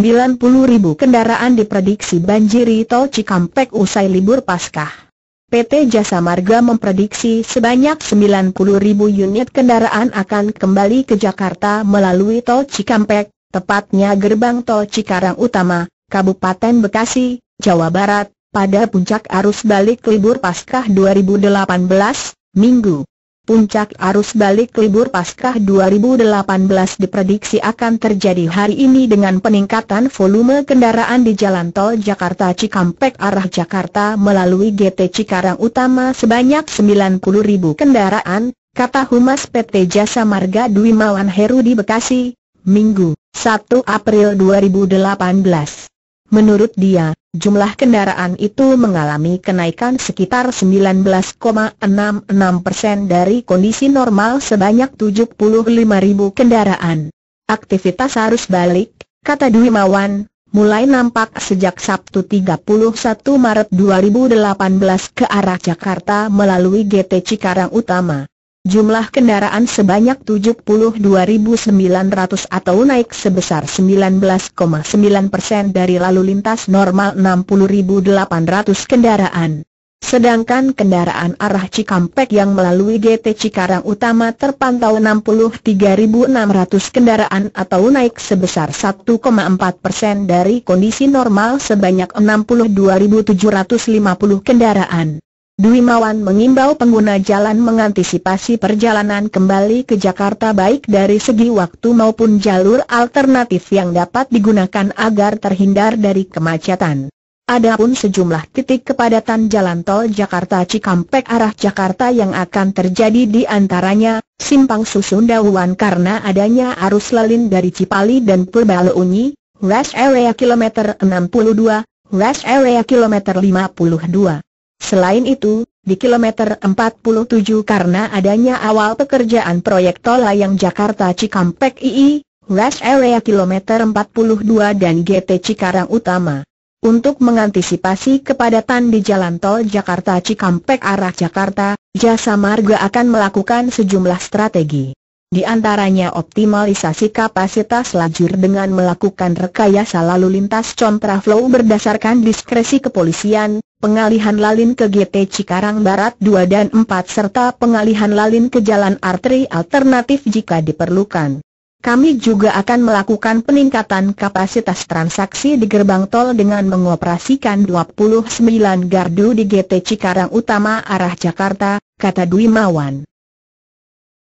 90 ribu kendaraan diprediksi banjiri tol Cikampek usai libur Paskah. PT Jasa Marga memprediksi sebanyak 90 ribu unit kendaraan akan kembali ke Jakarta melalui tol Cikampek, tepatnya gerbang tol Cikarang Utama, Kabupaten Bekasi, Jawa Barat, pada puncak arus balik libur Paskah 2018, Minggu. Puncak arus balik libur Paskah 2018 diprediksi akan terjadi hari ini dengan peningkatan volume kendaraan di jalan tol Jakarta Cikampek arah Jakarta melalui GT Cikarang Utama sebanyak 90 ribu kendaraan, kata Humas PT Jasa Marga Dwi Mawan Heru di Bekasi, Minggu, 1 April 2018. Menurut dia, jumlah kendaraan itu mengalami kenaikan sekitar 19,66 persen dari kondisi normal sebanyak 75 ribu kendaraan. Aktivitas arus balik, kata Dwi Mawan, mulai nampak sejak Sabtu 31 Maret 2018 ke arah Jakarta melalui GT Cikarang Utama. Jumlah kendaraan sebanyak 72.900 atau naik sebesar 19,9 persen dari lalu lintas normal 60.800 kendaraan. Sedangkan kendaraan arah Cikampek yang melalui GT Cikarang Utama terpantau 63.600 kendaraan atau naik sebesar 1,4 persen dari kondisi normal sebanyak 62.750 kendaraan. Dwi Mawan mengimbau pengguna jalan mengantisipasi perjalanan kembali ke Jakarta baik dari segi waktu maupun jalur alternatif yang dapat digunakan agar terhindar dari kemacetan. Adapun sejumlah titik kepadatan jalan tol Jakarta Cikampek arah Jakarta yang akan terjadi di antaranya, Simpang Susun Dawuan karena adanya arus lalin dari Cipali dan Purbalunyi, rest area kilometer 62, rest area kilometer 52. Selain itu, di kilometer 47 karena adanya awal pekerjaan proyek tol layang Jakarta Cikampek II, rest area kilometer 42 dan GT Cikarang Utama. Untuk mengantisipasi kepadatan di jalan tol Jakarta Cikampek arah Jakarta, Jasa Marga akan melakukan sejumlah strategi. Di antaranya optimalisasi kapasitas lajur dengan melakukan rekayasa lalu lintas kontraflow berdasarkan diskresi kepolisian, pengalihan lalin ke GT Cikarang Barat 2 dan 4 serta pengalihan lalin ke jalan arteri alternatif jika diperlukan. Kami juga akan melakukan peningkatan kapasitas transaksi di gerbang tol dengan mengoperasikan 29 gardu di GT Cikarang Utama arah Jakarta, kata Dwi Mawan.